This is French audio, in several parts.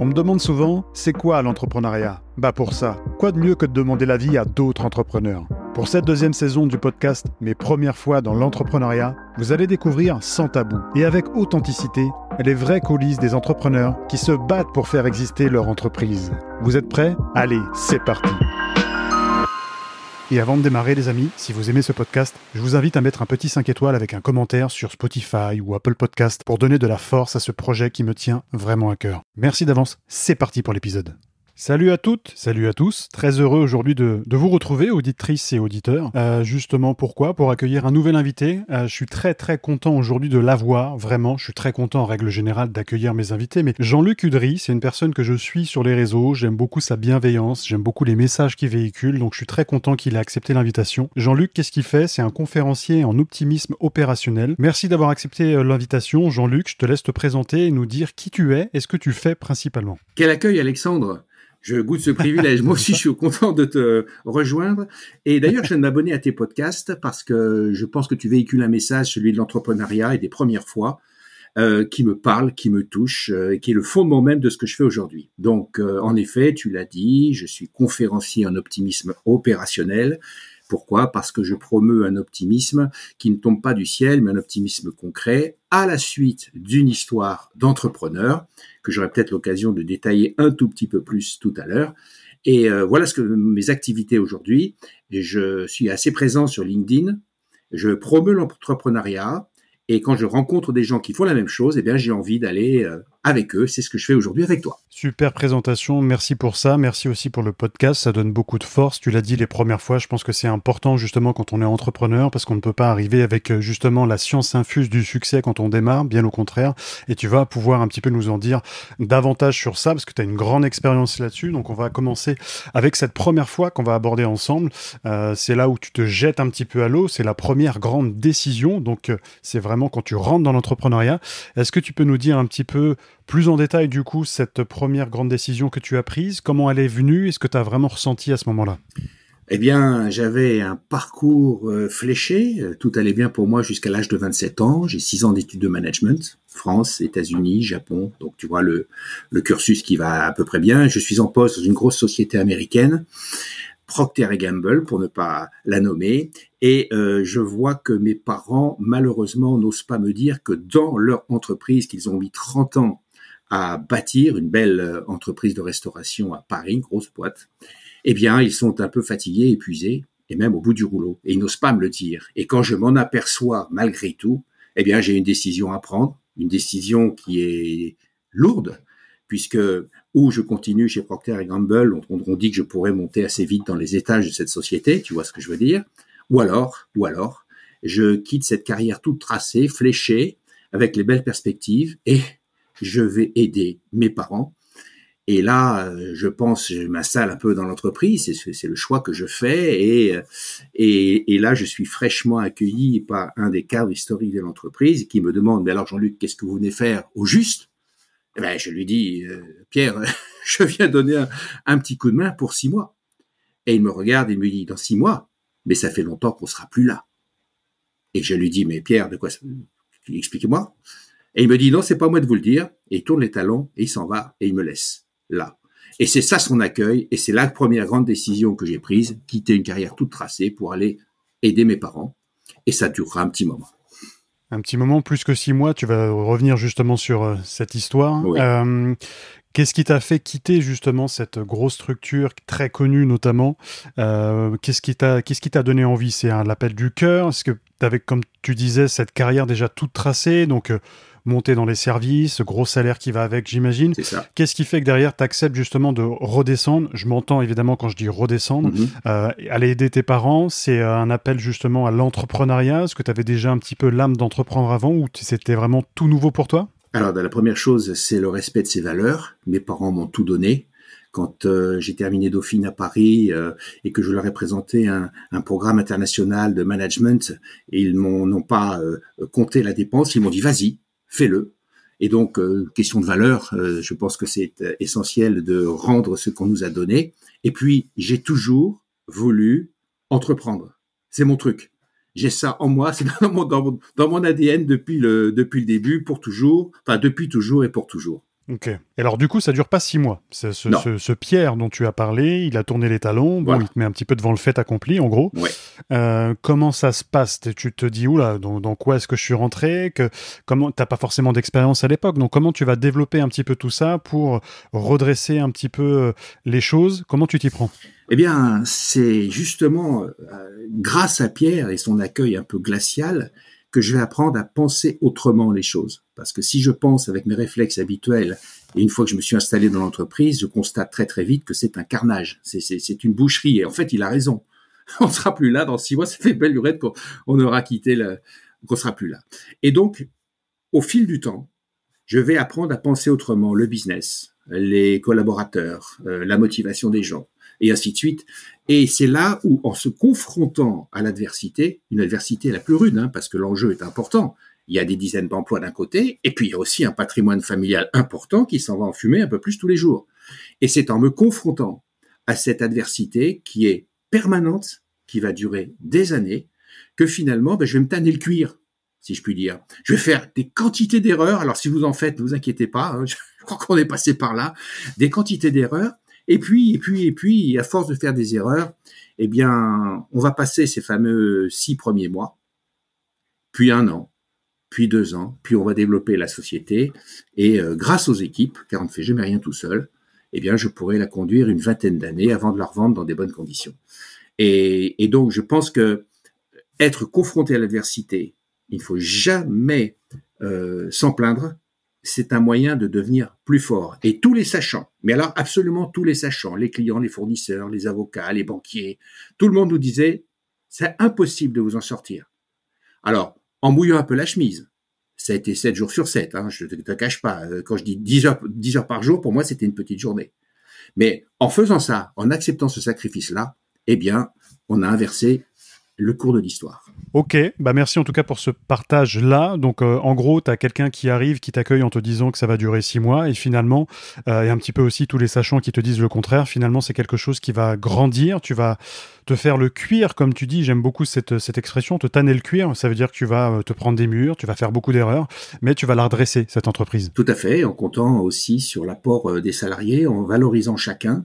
On me demande souvent, c'est quoi l'entrepreneuriat Bah pour ça, quoi de mieux que de demander l'avis à d'autres entrepreneurs Pour cette deuxième saison du podcast Mes premières fois dans l'entrepreneuriat, vous allez découvrir sans tabou et avec authenticité les vraies coulisses des entrepreneurs qui se battent pour faire exister leur entreprise. Vous êtes prêts Allez, c'est parti et avant de démarrer, les amis, si vous aimez ce podcast, je vous invite à mettre un petit 5 étoiles avec un commentaire sur Spotify ou Apple Podcast pour donner de la force à ce projet qui me tient vraiment à cœur. Merci d'avance, c'est parti pour l'épisode. Salut à toutes, salut à tous. Très heureux aujourd'hui de, vous retrouver, auditrices et auditeurs. Euh, justement, pourquoi Pour accueillir un nouvel invité. Euh, je suis très très content aujourd'hui de l'avoir, vraiment. Je suis très content en règle générale d'accueillir mes invités. Mais Jean-Luc Udry, c'est une personne que je suis sur les réseaux. J'aime beaucoup sa bienveillance, j'aime beaucoup les messages qu'il véhicule. Donc je suis très content qu'il ait accepté l'invitation. Jean-Luc, qu'est-ce qu'il fait C'est un conférencier en optimisme opérationnel. Merci d'avoir accepté euh, l'invitation. Jean-Luc, je te laisse te présenter et nous dire qui tu es et ce que tu fais principalement. Quel accueil Alexandre je goûte ce privilège. Moi aussi, je suis content de te rejoindre. Et d'ailleurs, je viens de m'abonner à tes podcasts parce que je pense que tu véhicules un message, celui de l'entrepreneuriat et des premières fois, euh, qui me parle, qui me touche, euh, et qui est le fondement même de ce que je fais aujourd'hui. Donc, euh, en effet, tu l'as dit, je suis conférencier en optimisme opérationnel pourquoi Parce que je promeus un optimisme qui ne tombe pas du ciel, mais un optimisme concret à la suite d'une histoire d'entrepreneur que j'aurai peut-être l'occasion de détailler un tout petit peu plus tout à l'heure. Et euh, voilà ce que mes activités aujourd'hui. je suis assez présent sur LinkedIn. Je promeus l'entrepreneuriat. Et quand je rencontre des gens qui font la même chose, eh bien, j'ai envie d'aller euh, avec eux. C'est ce que je fais aujourd'hui avec toi. Super présentation, merci pour ça. Merci aussi pour le podcast, ça donne beaucoup de force. Tu l'as dit les premières fois, je pense que c'est important justement quand on est entrepreneur parce qu'on ne peut pas arriver avec euh, justement la science infuse du succès quand on démarre, bien au contraire. Et tu vas pouvoir un petit peu nous en dire davantage sur ça parce que tu as une grande expérience là-dessus. Donc on va commencer avec cette première fois qu'on va aborder ensemble. Euh, c'est là où tu te jettes un petit peu à l'eau, c'est la première grande décision. Donc euh, c'est vraiment quand tu rentres dans l'entrepreneuriat. Est-ce que tu peux nous dire un petit peu plus en détail, du coup, cette première grande décision que tu as prise, comment elle est venue est ce que tu as vraiment ressenti à ce moment-là Eh bien, j'avais un parcours euh, fléché. Euh, tout allait bien pour moi jusqu'à l'âge de 27 ans. J'ai six ans d'études de management, France, États-Unis, Japon. Donc, tu vois le, le cursus qui va à peu près bien. Je suis en poste dans une grosse société américaine. Procter Gamble, pour ne pas la nommer, et euh, je vois que mes parents, malheureusement, n'osent pas me dire que dans leur entreprise qu'ils ont mis 30 ans à bâtir, une belle euh, entreprise de restauration à Paris, une grosse boîte, eh bien, ils sont un peu fatigués, épuisés, et même au bout du rouleau, et ils n'osent pas me le dire. Et quand je m'en aperçois, malgré tout, eh bien, j'ai une décision à prendre, une décision qui est lourde, puisque ou je continue chez Procter et Gamble, on, on, dit que je pourrais monter assez vite dans les étages de cette société, tu vois ce que je veux dire, ou alors, ou alors, je quitte cette carrière toute tracée, fléchée, avec les belles perspectives, et je vais aider mes parents. Et là, je pense, je m'installe un peu dans l'entreprise, c'est le choix que je fais, et, et, et, là, je suis fraîchement accueilli par un des cadres historiques de l'entreprise qui me demande, mais alors Jean-Luc, qu'est-ce que vous venez faire au juste eh ben, je lui dis, euh, Pierre, je viens donner un, petit coup de main pour six mois. Et il me regarde et me dit, dans six mois, mais ça fait longtemps qu'on sera plus là. Et je lui dis, mais Pierre, de quoi ça... Expliquez-moi. Et il me dit, non, c'est pas moi de vous le dire. Et il tourne les talons et il s'en va et il me laisse là. Et c'est ça son accueil. Et c'est la première grande décision que j'ai prise, quitter une carrière toute tracée pour aller aider mes parents. Et ça durera un petit moment un petit moment, plus que six mois. Tu vas revenir justement sur euh, cette histoire. Euh, qu'est-ce qui t'a fait quitter justement cette grosse structure très connue notamment euh, Qu'est-ce qui t'a donné envie C'est l'appel du cœur Est-ce que tu avais, comme tu disais, cette carrière déjà toute tracée Donc monter dans les services, gros salaire qui va avec, j'imagine. Qu'est-ce qui fait que derrière, tu acceptes justement de redescendre Je m'entends évidemment quand je dis redescendre. Mhm. Euh, aller aider tes parents, c'est euh, un appel justement à l'entrepreneuriat. Est-ce que tu avais déjà un petit peu l'âme d'entreprendre avant ou c'était vraiment tout nouveau pour toi alors, bah, la première chose, c'est le respect de ses valeurs. Mes parents m'ont tout donné. Quand euh, j'ai terminé Dauphine à Paris et que je leur ai présenté un, programme international de management, et ils m'ont pas compté la dépense, ils m'ont dit vas-y, fais-le. Et donc, euh, question de valeur, euh, je pense que c'est euh, essentiel de rendre ce qu'on nous a donné. Et puis, j'ai toujours voulu entreprendre. C'est mon truc. J'ai ça en moi, c'est dans mon, dans mon, dans mon ADN depuis le, depuis le début, pour toujours, enfin depuis toujours et pour toujours. Ok. alors, du coup, ça dure pas six mois. Ce, ce, Pierre dont tu as parlé, il a tourné les talons, bon, il te met un petit peu devant le fait accompli, en gros. Ouais. Euh, comment ça se passe Tu te dis, oula, dans, dans quoi est-ce que je suis rentré que, Comment T'as pas forcément d'expérience à l'époque, donc comment tu vas développer un petit peu tout ça pour redresser un petit peu euh, les choses Comment tu t'y prends eh bien, c'est justement euh, grâce à Pierre et son accueil un peu glacial que je vais apprendre à penser autrement les choses. Parce que si je pense avec mes réflexes habituels, et une fois que je me suis installé dans l'entreprise, je constate très très vite que c'est un carnage, c'est une boucherie. Et en fait, il a raison. On sera plus là dans six mois, ça fait belle lurette qu'on aura quitté le, qu'on sera plus là. Et donc, au fil du temps, je vais apprendre à penser autrement le business, les collaborateurs, euh, la motivation des gens, et ainsi de suite. Et c'est là où, en se confrontant à l'adversité, une adversité la plus rude, hein, parce que l'enjeu est important, il y a des dizaines d'emplois d'un côté, et puis il y a aussi un patrimoine familial important qui s'en va en fumer un peu plus tous les jours. Et c'est en me confrontant à cette adversité qui est permanente, qui va durer des années, que finalement, ben, je vais me tanner le cuir, si je puis dire. Je vais faire des quantités d'erreurs. Alors si vous en faites, ne vous inquiétez pas, hein, je crois qu'on est passé par là, des quantités d'erreurs et puis, et puis, et puis, à force de faire des erreurs, eh bien, on va passer ces fameux six premiers mois, puis un an, puis deux ans, puis on va développer la société. Et euh, grâce aux équipes, car on ne fait jamais rien tout seul, eh bien, je pourrai la conduire une vingtaine d'années avant de la revendre dans des bonnes conditions. Et, donc, je pense que être confronté à l'adversité, il ne faut jamais euh, s'en plaindre, c'est un moyen de devenir plus fort. Et tous les sachants, mais alors absolument tous les sachants, les clients, les fournisseurs, les avocats, les banquiers, tout le monde nous disait, c'est impossible de vous en sortir. Alors, en mouillant un peu la chemise, ça a été 7 jours sur 7, hein, je ne te cache pas, euh, quand je dis 10 10 heures par jour, pour moi c'était une petite journée. Mais en faisant ça, en acceptant ce sacrifice-là, eh bien, on a inversé le cours de l'histoire. Ok, bah merci en tout cas pour ce partage-là. Donc euh, en gros, tu as quelqu'un qui arrive, qui t'accueille en te disant que ça va durer six mois, et finalement, euh, et un petit peu aussi tous les sachants qui te disent le contraire, finalement c'est quelque chose qui va grandir, tu vas te faire le cuir, comme tu dis, j'aime beaucoup cette, cette, expression, te tanner le cuir, ça veut dire que tu vas euh, te prendre des murs, tu vas faire beaucoup d'erreurs, mais tu vas la redresser, cette entreprise. Tout à fait, en comptant aussi sur l'apport des salariés, en valorisant chacun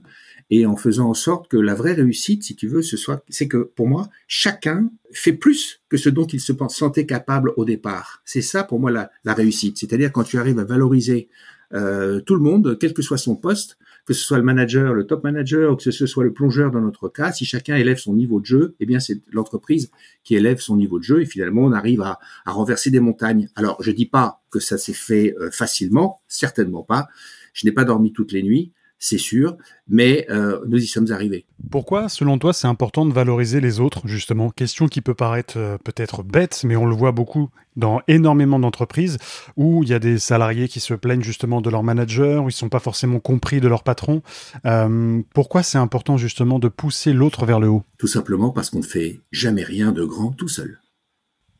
et en faisant en sorte que la vraie réussite, si tu veux, ce soit, c'est que pour moi, chacun fait plus que ce dont il se sentait capable au départ. C'est ça pour moi la, réussite. C'est-à-dire quand tu arrives à valoriser euh, tout le monde, quel que soit son poste, que ce soit le manager, le top manager, ou que ce soit le plongeur dans notre cas, si chacun élève son niveau de jeu, eh bien c'est l'entreprise qui élève son niveau de jeu et finalement on arrive à, à renverser des montagnes. Alors je dis pas que ça s'est fait euh, facilement, certainement pas. Je n'ai pas dormi toutes les nuits, c'est sûr, mais euh, nous y sommes arrivés. Pourquoi, selon toi, c'est important de valoriser les autres, justement Question qui peut paraître euh, peut-être bête, mais on le voit beaucoup dans énormément d'entreprises où il y a des salariés qui se plaignent justement de leur manager, où ils ne sont pas forcément compris de leur patron. Euh, pourquoi c'est important justement de pousser l'autre vers le haut Tout simplement parce qu'on ne fait jamais rien de grand tout seul.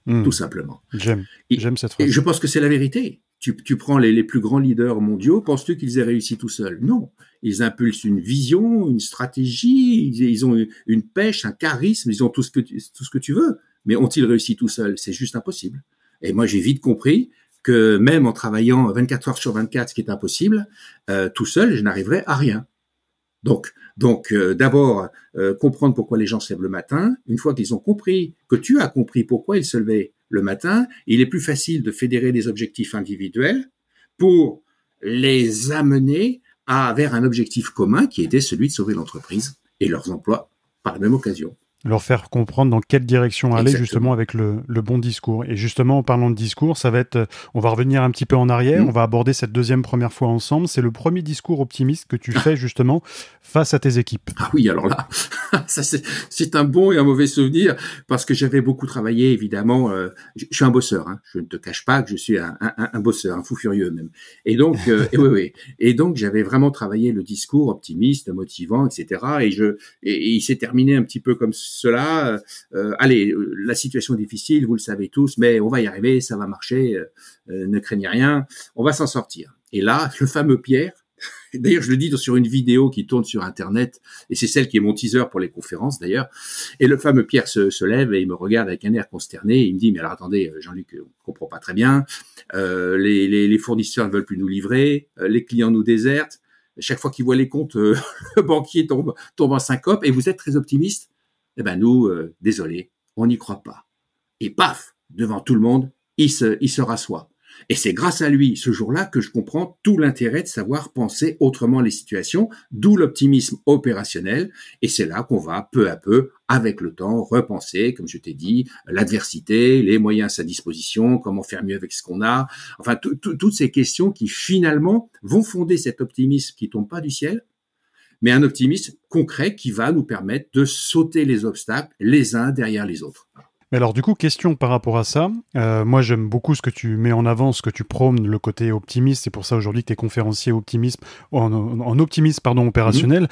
Hmm. Tout simplement. J'aime. J'aime cette phrase. je pense que c'est la vérité tu, prends les, plus grands leaders mondiaux, penses-tu qu'ils aient réussi tout seuls Non. Ils impulsent une vision, une stratégie, ils, ont une, pêche, un charisme, ils ont tout ce que tu, tout ce que tu veux. Mais ont-ils réussi tout seuls C'est juste impossible. Et moi, j'ai vite compris que même en travaillant 24 heures sur 24, ce qui est impossible, euh, tout seul, je n'arriverai à rien. Donc, donc euh, d'abord, euh, comprendre pourquoi les gens se lèvent le matin. Une fois qu'ils ont compris, que tu as compris pourquoi ils se levaient le matin, il est plus facile de fédérer des objectifs individuels pour les amener à, vers un objectif commun qui était celui de sauver l'entreprise et leurs emplois par la même occasion leur faire comprendre dans quelle direction aller justement avec le, le, bon discours. Et justement, en parlant de discours, ça va être, on va revenir un petit peu en arrière, mm. on va aborder cette deuxième première fois ensemble. C'est le premier discours optimiste que tu ah. fais justement face à tes équipes. Ah oui, alors là, ça c'est un bon et un mauvais souvenir parce que j'avais beaucoup travaillé évidemment. Euh, je, suis un bosseur, hein, je ne te cache pas que je suis un, un, bosseur, un fou furieux même. Et donc, euh, et oui, oui. Et donc j'avais vraiment travaillé le discours optimiste, motivant, etc. Et je, et, il s'est terminé un petit peu comme ça cela, euh, euh, allez, euh, la situation est difficile, vous le savez tous, mais on va y arriver, ça va marcher, ne craignez rien, on va s'en sortir. Et là, le fameux Pierre, D'ailleurs, je le dis sur une vidéo qui tourne sur Internet, et c'est celle qui est mon teaser pour les conférences d'ailleurs. Et le fameux Pierre se, lève et il me regarde avec un air consterné. il me dit, mais alors attendez, Jean-Luc, on comprend pas très bien. les, fournisseurs ne veulent plus nous livrer, les clients nous désertent. Chaque fois qu'ils voient les comptes, le banquier tombe, tombe en syncope. Et vous êtes très optimiste eh ben nous, euh, désolé, on n'y croit pas. Et paf, devant tout le monde, il se, il se rassoit. Et c'est grâce à lui, ce jour-là, que je comprends tout l'intérêt de savoir penser autrement les situations, d'où l'optimisme opérationnel. Et c'est là qu'on va peu à peu, avec le temps, repenser, comme je t'ai dit, l'adversité, les moyens à sa disposition, comment faire mieux avec ce qu'on a. Enfin, toutes ces questions qui finalement vont fonder cet optimisme qui tombe pas du ciel, mais un optimisme concret qui va nous permettre de sauter les obstacles les uns derrière les autres. Mais alors du coup, question par rapport à ça. Euh, moi, j'aime beaucoup ce que tu mets en avant, ce que tu prônes, le côté optimiste. C'est pour ça aujourd'hui que tu es conférencier optimisme, en, optimiste optimisme pardon, opérationnel. Mmh.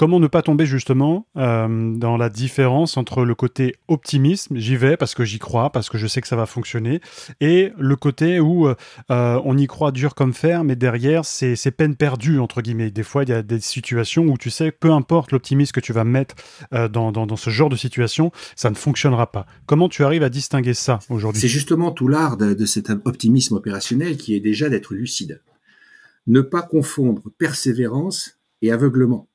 Comment ne pas tomber justement euh, dans la différence entre le côté optimisme, j'y vais parce que j'y crois, parce que je sais que ça va fonctionner, et le côté où euh, on y croit dur comme fer, mais derrière c'est peine perdue, entre guillemets. Des fois, il y a des situations où tu sais, peu importe l'optimisme que tu vas mettre euh, dans, ce genre de situation, ça ne fonctionnera pas. Comment tu arrives à distinguer ça aujourd'hui C'est justement tout l'art de cet optimisme opérationnel qui est déjà d'être lucide. Ne pas confondre persévérance et aveuglement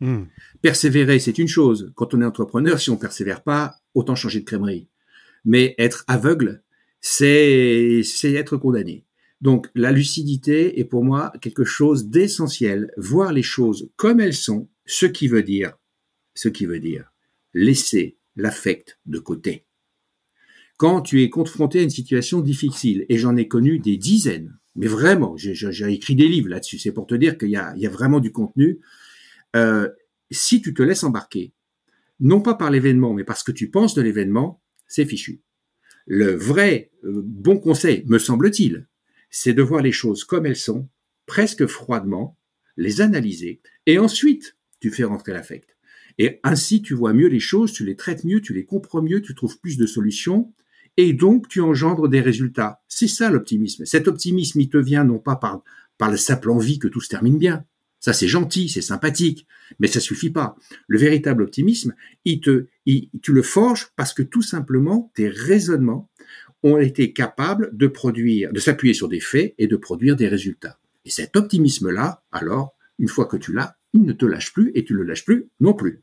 Hmm. Persévérer, c'est une chose. Quand on est entrepreneur, si on persévère pas, autant changer de crèmerie. Mais être aveugle, c'est être condamné. Donc la lucidité est pour moi quelque chose d'essentiel. Voir les choses comme elles sont, ce qui veut dire, ce qui veut dire, laisser l'affect de côté. Quand tu es confronté à une situation difficile, et j'en ai connu des dizaines, mais vraiment, j'ai écrit des livres là-dessus, c'est pour te dire qu'il y, y a, vraiment du contenu, euh, si tu te laisses embarquer, non pas par l'événement, mais parce que tu penses de l'événement, c'est fichu. Le vrai euh, bon conseil, me semble-t-il, c'est de voir les choses comme elles sont, presque froidement, les analyser, et ensuite tu fais rentrer l'affect. Et ainsi tu vois mieux les choses, tu les traites mieux, tu les comprends mieux, tu trouves plus de solutions, et donc tu engendres des résultats. C'est ça l'optimisme. Cet optimisme, il te vient non pas par, par la simple envie que tout se termine bien, ça, c'est gentil, c'est sympathique, mais ça suffit pas. Le véritable optimisme, il te, il, tu le forges parce que tout simplement, tes raisonnements ont été capables de produire, de s'appuyer sur des faits et de produire des résultats. Et cet optimisme-là, alors, une fois que tu l'as, il ne te lâche plus et tu le lâches plus non plus.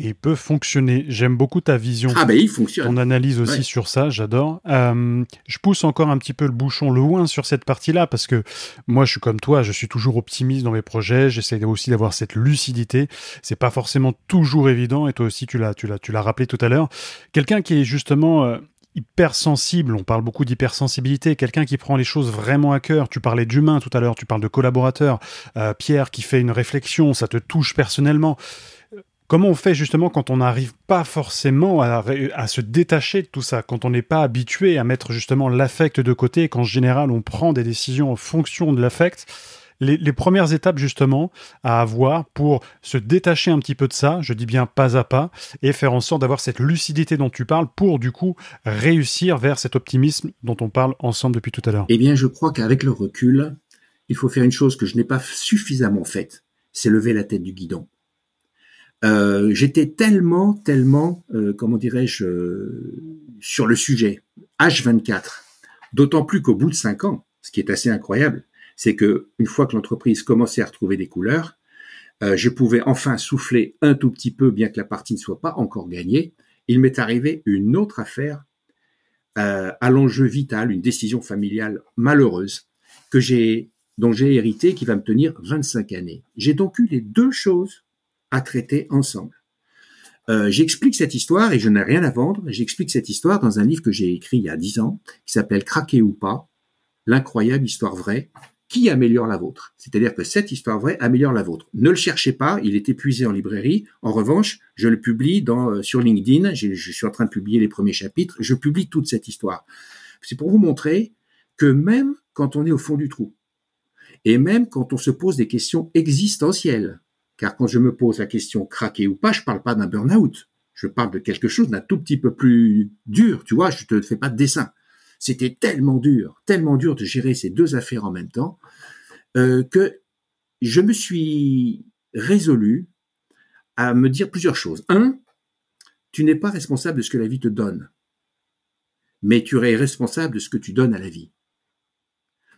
Et il peut fonctionner. J'aime beaucoup ta vision. Ah ben il Ton analyse aussi sur ça, j'adore. Euh, je pousse encore un petit peu le bouchon loin sur cette partie-là parce que moi je suis comme toi, je suis toujours optimiste dans mes projets. J'essaie aussi d'avoir cette lucidité. C'est pas forcément toujours évident. Et toi aussi tu l'as, tu l'as, rappelé tout à l'heure. Quelqu'un qui est justement euh, hypersensible, on parle beaucoup d'hypersensibilité, quelqu'un qui prend les choses vraiment à cœur, tu parlais d'humain tout à l'heure, tu parles de collaborateur, euh, Pierre qui fait une réflexion, ça te touche personnellement, Comment on fait justement quand on n'arrive pas forcément à, se détacher de tout ça, quand on n'est pas habitué à mettre justement l'affect de côté, qu'en général on prend des décisions en fonction de l'affect les, premières étapes justement à avoir pour se détacher un petit peu de ça, je dis bien pas à pas, et faire en sorte d'avoir cette lucidité dont tu parles pour du coup réussir vers cet optimisme dont on parle ensemble depuis tout à l'heure Eh bien je crois qu'avec le recul, il faut faire une chose que je n'ai pas suffisamment faite, c'est lever la tête du guidon. Euh, j'étais tellement, tellement, euh, comment dirais-je, euh, sur le sujet, H24. D'autant plus qu'au bout de cinq ans, ce qui est assez incroyable, c'est que une fois que l'entreprise commençait à retrouver des couleurs, je pouvais enfin souffler un tout petit peu, bien que la partie ne soit pas encore gagnée. Il m'est arrivé une autre affaire à l'enjeu vital, une décision familiale malheureuse que j'ai, dont j'ai hérité, qui va me tenir 25 années. J'ai donc eu les deux choses à traiter ensemble. Euh, j'explique cette histoire et je n'ai rien à vendre. J'explique cette histoire dans un livre que j'ai écrit il y a dix ans qui s'appelle Craquer ou pas, l'incroyable histoire vraie qui améliore la vôtre. C'est-à-dire que cette histoire vraie améliore la vôtre. Ne le cherchez pas, il est épuisé en librairie. En revanche, je le publie dans, euh, sur LinkedIn. je, suis en train de publier les premiers chapitres. Je publie toute cette histoire. C'est pour vous montrer que même quand on est au fond du trou et même quand on se pose des questions existentielles, car quand je me pose la question craquer ou pas, je parle pas d'un burn-out. Je parle de quelque chose d'un tout petit peu plus dur. Tu vois, je te fais pas de dessin. C'était tellement dur, tellement dur de gérer ces deux affaires en même temps euh, que je me suis résolu à me dire plusieurs choses. Un, tu n'es pas responsable de ce que la vie te donne, mais tu es responsable de ce que tu donnes à la vie.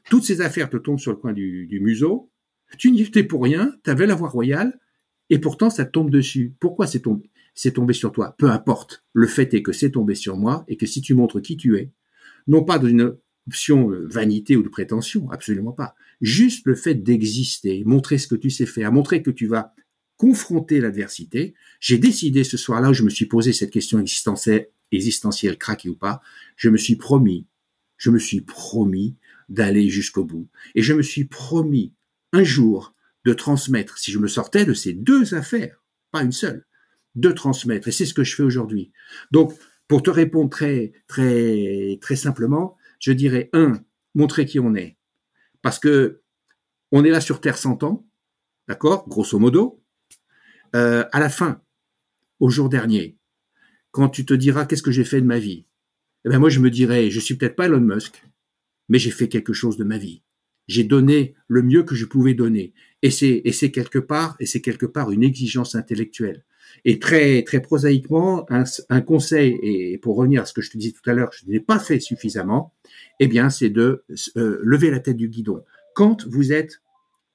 Toutes ces affaires te tombent sur le coin du museau, tu n'y étais pour rien, tu avais la voix royale, et pourtant ça tombe dessus. Pourquoi c'est tombé C'est tombé sur toi. Peu importe. Le fait est que c'est tombé sur moi et que si tu montres qui tu es, non pas dans une option euh, vanité ou de prétention, absolument pas. Juste le fait d'exister, montrer ce que tu sais faire, montrer que tu vas confronter l'adversité. J'ai décidé ce soir-là où je me suis posé cette question existentielle, existentielle craquée ou pas, je me suis promis, je me suis promis d'aller jusqu'au bout. Et je me suis promis un jour de transmettre, si je me sortais de ces deux affaires, pas une seule, de transmettre. Et c'est ce que je fais aujourd'hui. Donc, pour te répondre très, très, très simplement, je dirais un, montrer qui on est. Parce que on est là sur Terre 100 ans, d'accord, grosso modo. Euh, à la fin, au jour dernier, quand tu te diras qu'est-ce que j'ai fait de ma vie, eh ben moi je me dirais, je suis peut-être pas Elon Musk, mais j'ai fait quelque chose de ma vie j'ai donné le mieux que je pouvais donner. Et c'est, quelque part, une exigence intellectuelle. Et très, prosaïquement, un, conseil, et pour revenir à ce que je te disais tout à l'heure, je n'ai pas fait suffisamment, eh bien, c'est de euh, lever la tête du guidon. Quand vous êtes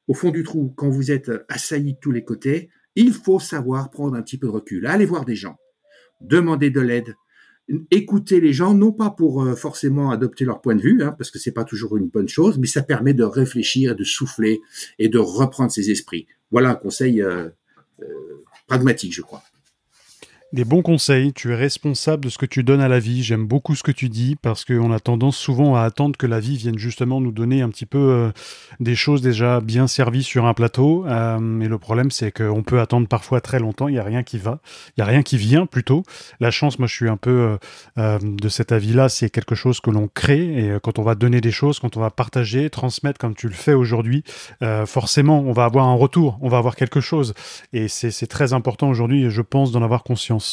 au fond du trou, quand vous êtes assailli de tous les côtés, il faut savoir prendre un petit peu de recul, Allez voir des gens, demander de l'aide, écouter les gens, non pas pour euh, forcément adopter leur point de vue, hein, parce que c'est pas toujours une bonne chose, mais ça permet de réfléchir de souffler et de reprendre ses esprits. Voilà un conseil euh, euh, pragmatique, je crois des bons conseils, tu es responsable de ce que tu donnes à la vie. J'aime beaucoup ce que tu dis parce qu'on a tendance souvent à attendre que la vie vienne justement nous donner un petit peu euh, des choses déjà bien servies sur un plateau. mais euh, et le problème, c'est qu'on peut attendre parfois très longtemps, il n'y a rien qui va, il n'y a rien qui vient plutôt. La chance, moi je suis un peu euh, de cet avis-là, c'est quelque chose que l'on crée et quand on va donner des choses, quand on va partager, transmettre comme tu le fais aujourd'hui, forcément on va avoir un retour, on va avoir quelque chose. Et c'est très important aujourd'hui, je pense, d'en avoir conscience.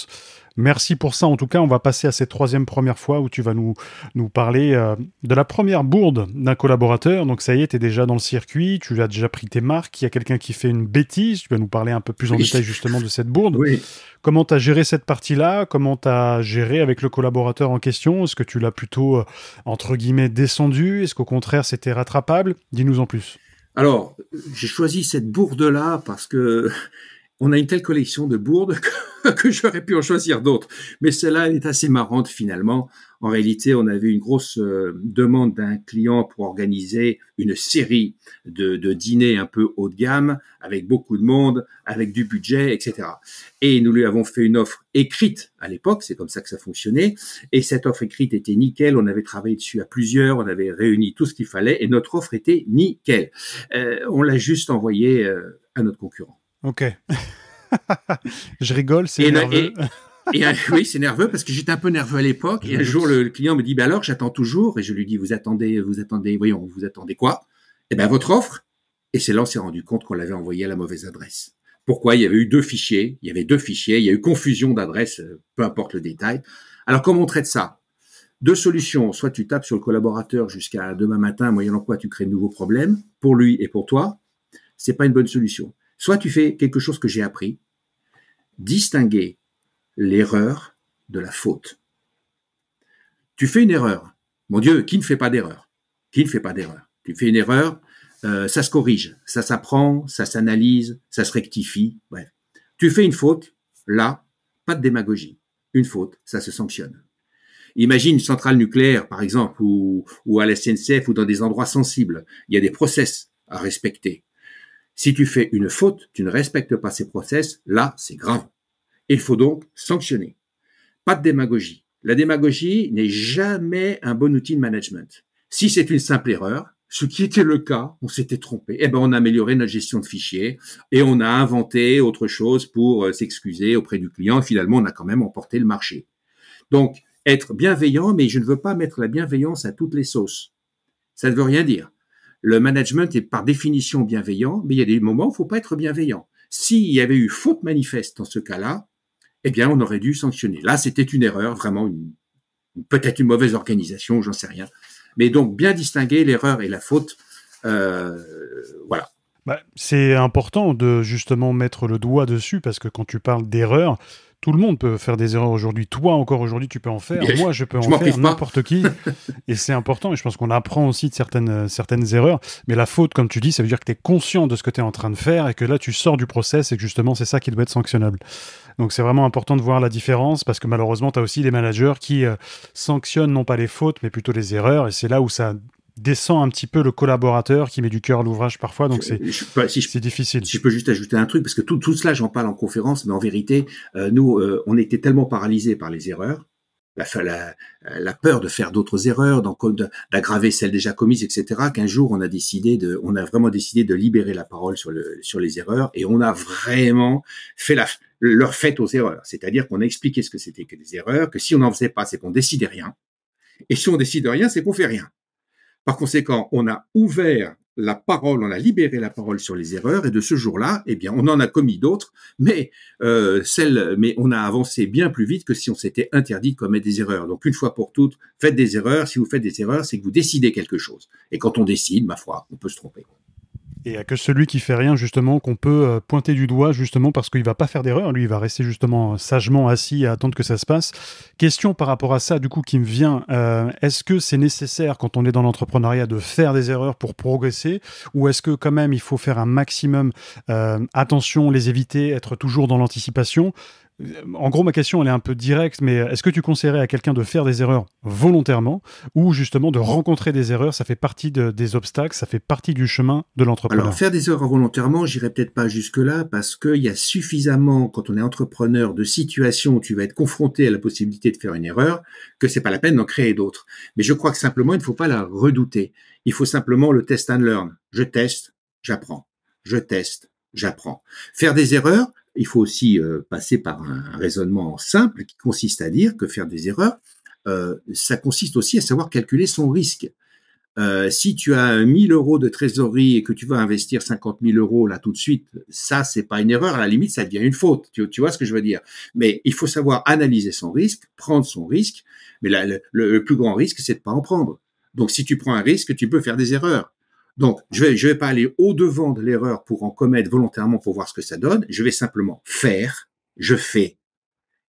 Merci pour ça. En tout cas, on va passer à cette troisième première fois où tu vas nous, nous parler euh, de la première bourde d'un collaborateur. Donc ça y est, tu es déjà dans le circuit, tu as déjà pris tes marques, il y a quelqu'un qui fait une bêtise, tu vas nous parler un peu plus en détail justement de cette bourde. Comment tu as géré cette partie-là Comment tu as géré avec le collaborateur en question Est-ce que tu l'as plutôt, euh, entre guillemets, descendu Est-ce qu'au contraire, c'était rattrapable Dis-nous en plus. Alors, j'ai choisi cette bourde-là parce que on a une telle collection de bourdes que, j'aurais pu en choisir d'autres. Mais celle-là, elle est assez marrante finalement. En réalité, on avait une grosse euh, demande d'un client pour organiser une série de, dîners un peu haut de gamme, avec beaucoup de monde, avec du budget, etc. Et nous lui avons fait une offre écrite à l'époque, c'est comme ça que ça fonctionnait. Et cette offre écrite était nickel, on avait travaillé dessus à plusieurs, on avait réuni tout ce qu'il fallait, et notre offre était nickel. Euh, on l'a juste envoyée euh, à notre concurrent. Ok. je rigole, c'est nerveux. Et, oui, c'est nerveux parce que j'étais un peu nerveux à l'époque. Et un jour, le, client me dit bah alors, j'attends toujours. Et je lui dis vous attendez, vous attendez, voyons, vous attendez quoi Eh bien, votre offre. Et c'est là on s'est rendu compte qu'on l'avait envoyé à la mauvaise adresse. Pourquoi Il y avait eu deux fichiers. Il y avait deux fichiers. Il y a eu confusion d'adresse, euh, peu importe le détail. Alors comment on traite ça deux solutions. Soit tu tapes sur le collaborateur jusqu'à demain matin, moyennant quoi tu crées de nouveaux problèmes pour lui et pour toi. C'est pas une bonne solution. Soit tu fais quelque chose que j'ai appris, distinguer l'erreur de la faute. Tu fais une erreur. Mon Dieu, qui ne fait pas d'erreur Qui ne fait pas d'erreur Tu fais une erreur, euh, ça se corrige, ça s'apprend, ça s'analyse, ça se rectifie. Bref. Tu fais une faute, là, pas de démagogie. Une faute, ça se sanctionne. Imagine une centrale nucléaire, par exemple, ou, ou à la SNCF, ou dans des endroits sensibles. Il y a des process à respecter. Si tu fais une faute, tu ne respectes pas ces process, là, c'est grave. Il faut donc sanctionner. Pas de démagogie. La démagogie n'est jamais un bon outil de management. Si c'est une simple erreur, ce qui était le cas, on s'était trompé. Eh ben, on a amélioré notre gestion de fichiers et on a inventé autre chose pour euh, s'excuser auprès du client. finalement, on a quand même emporté le marché. Donc, être bienveillant, mais je ne veux pas mettre la bienveillance à toutes les sauces. Ça ne veut rien dire. Le management est par définition bienveillant, mais il y a des moments où il ne faut pas être bienveillant. S'il y avait eu faute manifeste dans ce cas-là, eh bien, on aurait dû sanctionner. Là, c'était une erreur, vraiment une, peut-être une mauvaise organisation, j'en sais rien. Mais donc, bien distinguer l'erreur et la faute, euh, voilà. Bah, c'est important de justement mettre le doigt dessus parce que quand tu parles d'erreur, tout le monde peut faire des erreurs aujourd'hui. Toi, encore aujourd'hui, tu peux en faire. Moi, je peux en faire. N'importe qui. et c'est important. Et je pense qu'on apprend aussi de certaines, euh, certaines erreurs. Mais la faute, comme tu dis, ça veut dire que tu es conscient de ce que tu es en train de faire et que là, tu sors du process et que justement, c'est ça qui doit être sanctionnable. Donc, c'est vraiment important de voir la différence parce que malheureusement, tu as aussi des managers qui euh, sanctionnent non pas les fautes, mais plutôt les erreurs. Et c'est là où ça descend un petit peu le collaborateur qui met du cœur à l'ouvrage parfois, donc c'est si difficile. Si je peux juste ajouter un truc, parce que tout, tout cela, j'en parle en conférence, mais en vérité, euh, nous, euh, on était tellement paralysés par les erreurs, la, la, la peur de faire d'autres erreurs, d'aggraver celles déjà commises, etc., qu'un jour, on a décidé de, on a vraiment décidé de libérer la parole sur, le, sur les erreurs, et on a vraiment fait la, leur fête aux erreurs. C'est-à-dire qu'on a expliqué ce que c'était que des erreurs, que si on n'en faisait pas, c'est qu'on décidait rien, et si on décide rien, c'est qu'on fait rien. Par conséquent, on a ouvert la parole, on a libéré la parole sur les erreurs, et de ce jour-là, eh bien, on en a commis d'autres, mais euh, celle, mais on a avancé bien plus vite que si on s'était interdit de commettre des erreurs. Donc, une fois pour toutes, faites des erreurs. Si vous faites des erreurs, c'est que vous décidez quelque chose. Et quand on décide, ma foi, on peut se tromper et que celui qui fait rien justement qu'on peut euh, pointer du doigt justement parce qu'il va pas faire d'erreur, hein. lui il va rester justement euh, sagement assis à attendre que ça se passe. Question par rapport à ça du coup qui me vient, euh, est-ce que c'est nécessaire quand on est dans l'entrepreneuriat de faire des erreurs pour progresser ou est-ce que quand même il faut faire un maximum attention, les éviter, être toujours dans l'anticipation en gros, ma question, elle est un peu directe, mais est-ce que tu conseillerais à quelqu'un de faire des erreurs volontairement ou justement de rencontrer des erreurs Ça fait partie des obstacles, ça fait partie du chemin de l'entrepreneur. Alors, faire des erreurs volontairement, j'irai peut-être pas jusque-là parce qu'il y a suffisamment, quand on est entrepreneur, de situations où tu vas être confronté à la possibilité de faire une erreur que c'est pas la peine d'en créer d'autres. Mais je crois que simplement, il ne faut pas la redouter. Il faut simplement le test and learn. Je teste, j'apprends. Je teste, j'apprends. Faire des erreurs, il faut aussi euh, passer par un, raisonnement simple qui consiste à dire que faire des erreurs, euh, ça consiste aussi à savoir calculer son risque. Euh, si tu as 1000 euros de trésorerie et que tu vas investir 50 000 euros là tout de suite, ça c'est pas une erreur. À la limite, ça devient une faute. Tu, vois ce que je veux dire Mais il faut savoir analyser son risque, prendre son risque. Mais le, le, plus grand risque, c'est de pas en prendre. Donc si tu prends un risque, tu peux faire des erreurs. Donc, je ne vais, je pas aller au-devant de l'erreur pour en commettre volontairement pour voir ce que ça donne. Je vais simplement faire, je fais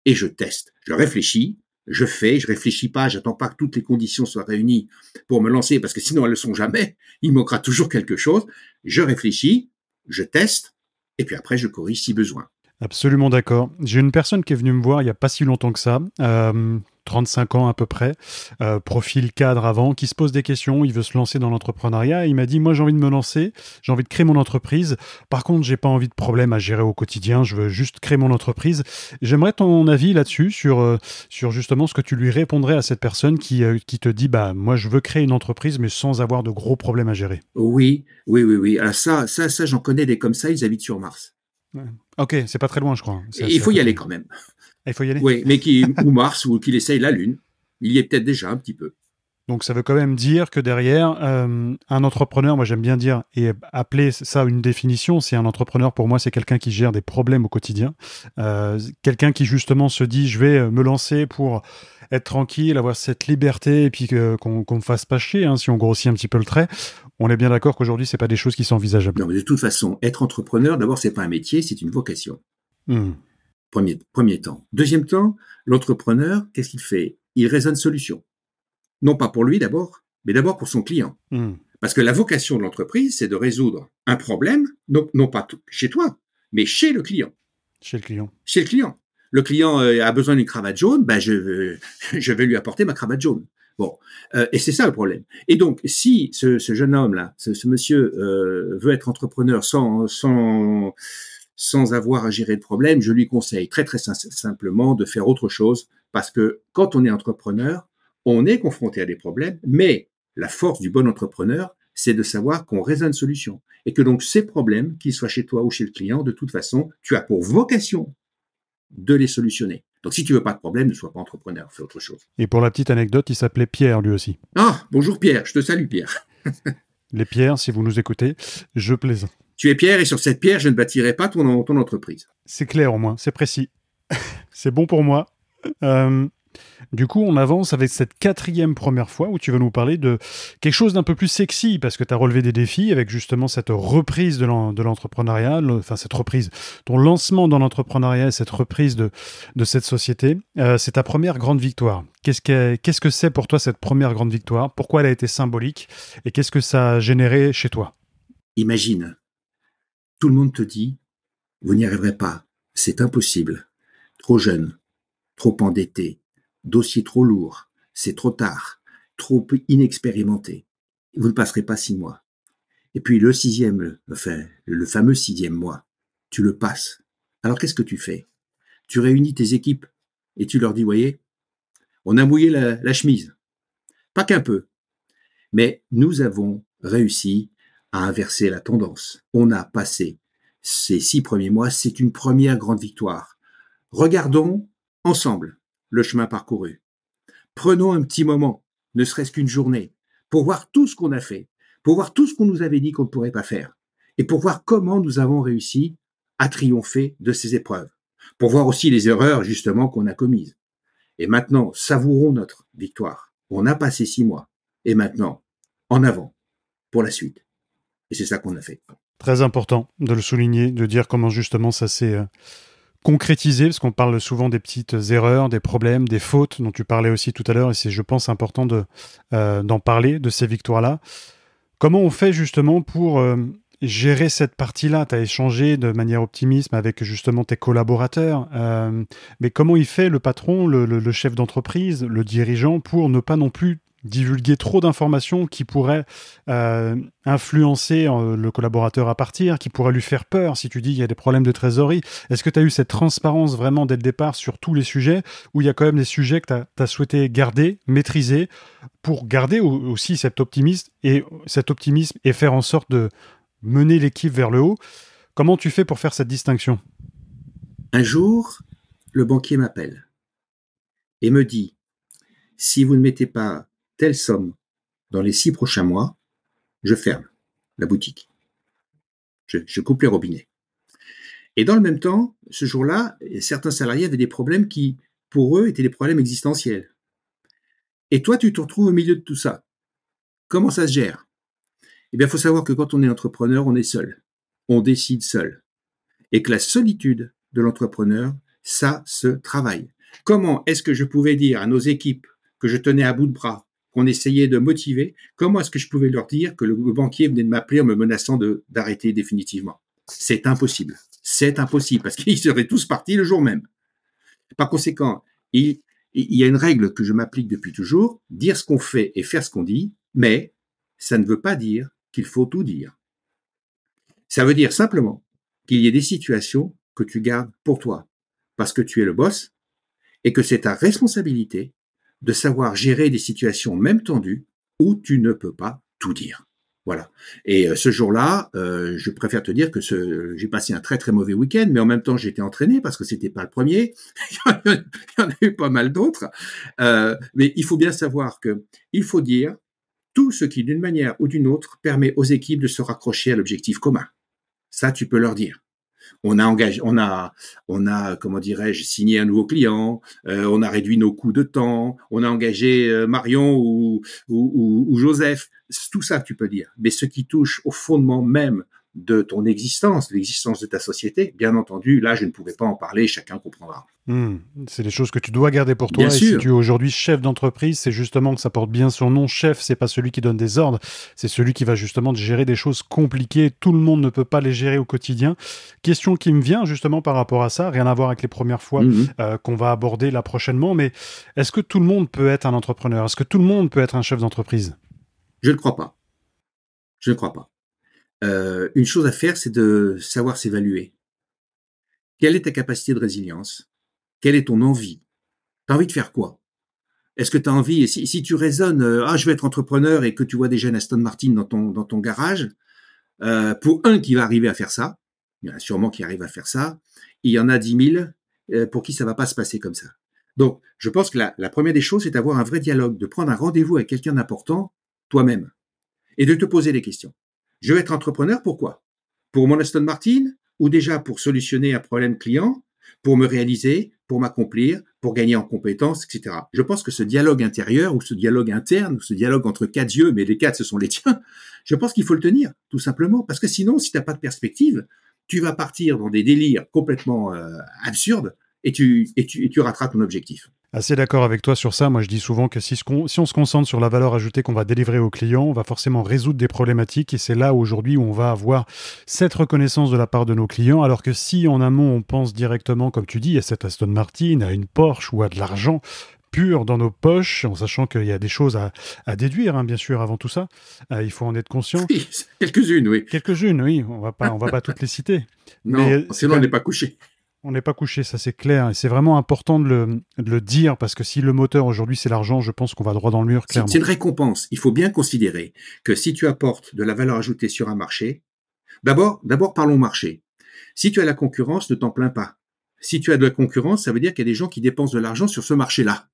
et je teste. Je réfléchis, je fais, je réfléchis pas, j'attends pas que toutes les conditions soient réunies pour me lancer parce que sinon elles ne le sont jamais. Il manquera toujours quelque chose. Je réfléchis, je teste et puis après je corrige si besoin. Absolument d'accord. J'ai une personne qui est venue me voir il n'y a pas si longtemps que ça, euh, 35 ans à peu près, euh, profil cadre avant, qui se pose des questions, il veut se lancer dans l'entrepreneuriat. Il m'a dit moi j'ai envie de me lancer, j'ai envie de créer mon entreprise. Par contre, j'ai pas envie de problème à gérer au quotidien, je veux juste créer mon entreprise. J'aimerais ton avis là-dessus sur euh, sur justement ce que tu lui répondrais à cette personne euh, qui te dit bah moi je veux créer une entreprise mais sans avoir de gros problèmes à gérer. Oui, oui oui oui. Ah, ça ça ça j'en connais des comme ça, ils habitent sur Mars. Ok, c'est pas très loin, je crois. Il faut y aller quand même. Il faut y aller. Oui, mais qui ou Mars ou qu'il essaye la Lune. Il y est peut-être déjà un petit peu. Donc ça veut quand même dire que derrière, euh, un entrepreneur, moi j'aime bien dire, et appeler ça une définition, c'est un entrepreneur pour moi, c'est quelqu'un qui gère des problèmes au quotidien, euh, quelqu'un qui justement se dit je vais euh, me lancer pour être tranquille, avoir cette liberté, et puis qu'on me fasse pas chier, hein, si on grossit un petit peu le trait. On est bien d'accord qu'aujourd'hui, c'est pas des choses qui sont envisageables. Non, mais de toute façon, être entrepreneur, d'abord, c'est pas un métier, c'est une vocation. Hmm. Premier, temps. Deuxième temps, l'entrepreneur, qu'est-ce qu'il fait Il raisonne solution. Non pas pour lui d'abord, mais d'abord pour son client. Hmm. Parce que la vocation de l'entreprise, c'est de résoudre un problème, non, pas chez toi, mais chez le client. Chez le client. Chez le client. Le client euh, a besoin d'une cravate jaune, ben je, vais lui apporter ma cravate jaune. Bon, euh, et c'est ça le problème. Et donc, si ce, jeune homme-là, ce, monsieur euh, veut être entrepreneur sans, sans, sans avoir à gérer le problème, je lui conseille très très simplement de faire autre chose parce que quand on est entrepreneur, on est confronté à des problèmes, mais la force du bon entrepreneur, c'est de savoir qu'on raisonne solution et que donc ces problèmes, qu'ils soient chez toi ou chez le client, de toute façon, tu as pour vocation de les solutionner. Donc si tu veux pas de problème, ne sois pas entrepreneur, fais autre chose. Et pour la petite anecdote, il s'appelait Pierre lui aussi. Ah, bonjour Pierre, je te salue Pierre. les Pierres, si vous nous écoutez, je plaisante tu es pierre et sur cette pierre, je ne bâtirai pas ton, entreprise. C'est clair au moins, c'est précis. c'est bon pour moi. Euh, du coup, on avance avec cette quatrième première fois où tu vas nous parler de quelque chose d'un peu plus sexy parce que tu as relevé des défis avec justement cette reprise de l'entrepreneuriat, enfin cette reprise, ton lancement dans l'entrepreneuriat et cette reprise de, cette société. Euh, c'est ta première grande victoire. Qu'est-ce que c'est pour toi cette première grande victoire Pourquoi elle a été symbolique et qu'est-ce que ça a généré chez toi Imagine, tout le monde te dit, vous n'y arriverez pas, c'est impossible, trop jeune, trop endetté, dossier trop lourd, c'est trop tard, trop inexpérimenté, vous ne passerez pas six mois. Et puis le sixième, enfin le fameux sixième mois, tu le passes. Alors qu'est-ce que tu fais Tu réunis tes équipes et tu leur dis, voyez, on a mouillé la, la chemise. Pas qu'un peu. Mais nous avons réussi à inverser la tendance. On a passé ces six premiers mois, c'est une première grande victoire. Regardons ensemble le chemin parcouru. Prenons un petit moment, ne serait-ce qu'une journée, pour voir tout ce qu'on a fait, pour voir tout ce qu'on nous avait dit qu'on ne pourrait pas faire, et pour voir comment nous avons réussi à triompher de ces épreuves, pour voir aussi les erreurs justement qu'on a commises. Et maintenant, savourons notre victoire. On a passé six mois. Et maintenant, en avant pour la suite. Et c'est ça qu'on a fait. Très important de le souligner, de dire comment justement ça s'est euh, concrétisé, parce qu'on parle souvent des petites erreurs, des problèmes, des fautes dont tu parlais aussi tout à l'heure, et c'est, je pense, important de, euh, d'en parler, de ces victoires-là. Comment on fait justement pour euh, gérer cette partie-là Tu as échangé de manière optimiste avec justement tes collaborateurs, mais comment il fait le patron, le chef d'entreprise, le dirigeant, pour ne pas non plus divulguer trop d'informations qui pourraient euh, influencer euh, le collaborateur à partir, qui pourraient lui faire peur si tu dis il y a des problèmes de trésorerie. Est-ce que tu as eu cette transparence vraiment dès le départ sur tous les sujets ou il y a quand même des sujets que tu as, souhaité garder, maîtriser pour garder aussi cet optimisme et cet optimisme et faire en sorte de mener l'équipe vers le haut Comment tu fais pour faire cette distinction Un jour, le banquier m'appelle et me dit si vous ne mettez pas telle somme dans les six prochains mois, je ferme la boutique. Je, coupe les robinets. Et dans le même temps, ce jour-là, certains salariés avaient des problèmes qui, pour eux, étaient des problèmes existentiels. Et toi, tu te retrouves au milieu de tout ça. Comment ça se gère Eh bien, il faut savoir que quand on est entrepreneur, on est seul. On décide seul. Et que la solitude de l'entrepreneur, ça se travaille. Comment est-ce que je pouvais dire à nos équipes que je tenais à bout de bras qu'on essayait de motiver, comment est-ce que je pouvais leur dire que le banquier venait de m'appeler en me menaçant d'arrêter définitivement C'est impossible. C'est impossible parce qu'ils seraient tous partis le jour même. Par conséquent, il, y a une règle que je m'applique depuis toujours, dire ce qu'on fait et faire ce qu'on dit, mais ça ne veut pas dire qu'il faut tout dire. Ça veut dire simplement qu'il y ait des situations que tu gardes pour toi, parce que tu es le boss et que c'est ta responsabilité de savoir gérer des situations même tendues où tu ne peux pas tout dire. Voilà. Et euh, ce jour-là, euh, je préfère te dire que j'ai passé un très très mauvais week-end, mais en même temps j'étais entraîné parce que c'était pas le premier. il y en a eu pas mal d'autres. Euh, mais il faut bien savoir que il faut dire tout ce qui, d'une manière ou d'une autre, permet aux équipes de se raccrocher à l'objectif commun. Ça, tu peux leur dire on a engagé, on a, on a, comment dirais-je, signé un nouveau client, euh, on a réduit nos coûts de temps, on a engagé euh, Marion ou, ou, ou Joseph. Tout ça, tu peux dire. Mais ce qui touche au fondement même de ton existence, l'existence de ta société. Bien entendu, là, je ne pouvais pas en parler, chacun comprendra. Hmm. c'est des choses que tu dois garder pour toi. si tu es aujourd'hui chef d'entreprise, c'est justement que ça porte bien son nom. Chef, c'est pas celui qui donne des ordres, c'est celui qui va justement gérer des choses compliquées. Tout le monde ne peut pas les gérer au quotidien. Question qui me vient justement par rapport à ça, rien à voir avec les premières fois mhm. euh, qu'on va aborder là prochainement, mais est-ce que tout le monde peut être un entrepreneur Est-ce que tout le monde peut être un chef d'entreprise Je ne crois pas. Je ne crois pas. Euh, une chose à faire, c'est de savoir s'évaluer. Quelle est ta capacité de résilience Quelle est ton envie T'as envie de faire quoi Est-ce que tu as envie, et si, tu raisonnes, euh, ah, je vais être entrepreneur et que tu vois des jeunes Aston Martin dans ton, dans ton garage, euh, pour un qui va arriver à faire ça, il y en a sûrement qui arrivent à faire ça, il y en a 10 000 pour qui ça va pas se passer comme ça. Donc, je pense que la, la première des choses, c'est d'avoir un vrai dialogue, de prendre un rendez-vous avec quelqu'un d'important, toi-même, et de te poser des questions. Je veux être entrepreneur, pourquoi Pour mon Aston Martin ou déjà pour solutionner un problème client, pour me réaliser, pour m'accomplir, pour gagner en compétences, etc. Je pense que ce dialogue intérieur ou ce dialogue interne ou ce dialogue entre quatre yeux, mais les quatre ce sont les tiens, je pense qu'il faut le tenir, tout simplement, parce que sinon, si tu n'as pas de perspective, tu vas partir dans des délires complètement euh, absurdes et tu, et, tu, et tu rateras ton objectif assez d'accord avec toi sur ça. Moi, je dis souvent que si, on se concentre sur la valeur ajoutée qu'on va délivrer aux clients, on va forcément résoudre des problématiques. Et c'est là aujourd'hui où on va avoir cette reconnaissance de la part de nos clients. Alors que si en amont, on pense directement, comme tu dis, à cette Aston Martin, à une Porsche ou à de l'argent, pur dans nos poches, en sachant qu'il y a des choses à, déduire, hein, bien sûr, avant tout ça. Euh, il faut en être conscient. quelques-unes, oui. Quelques-unes, oui. On va pas, on va pas toutes les citer. Non, mais sinon on n'est pas couché. On n'est pas couché, ça c'est clair. Et c'est vraiment important de le, dire parce que si le moteur aujourd'hui c'est l'argent, je pense qu'on va droit dans le mur, clairement. C'est une récompense. Il faut bien considérer que si tu apportes de la valeur ajoutée sur un marché, d'abord, d'abord parlons marché. Si tu as la concurrence, ne t'en plains pas. Si tu as de la concurrence, ça veut dire qu'il y a des gens qui dépensent de l'argent sur ce marché-là.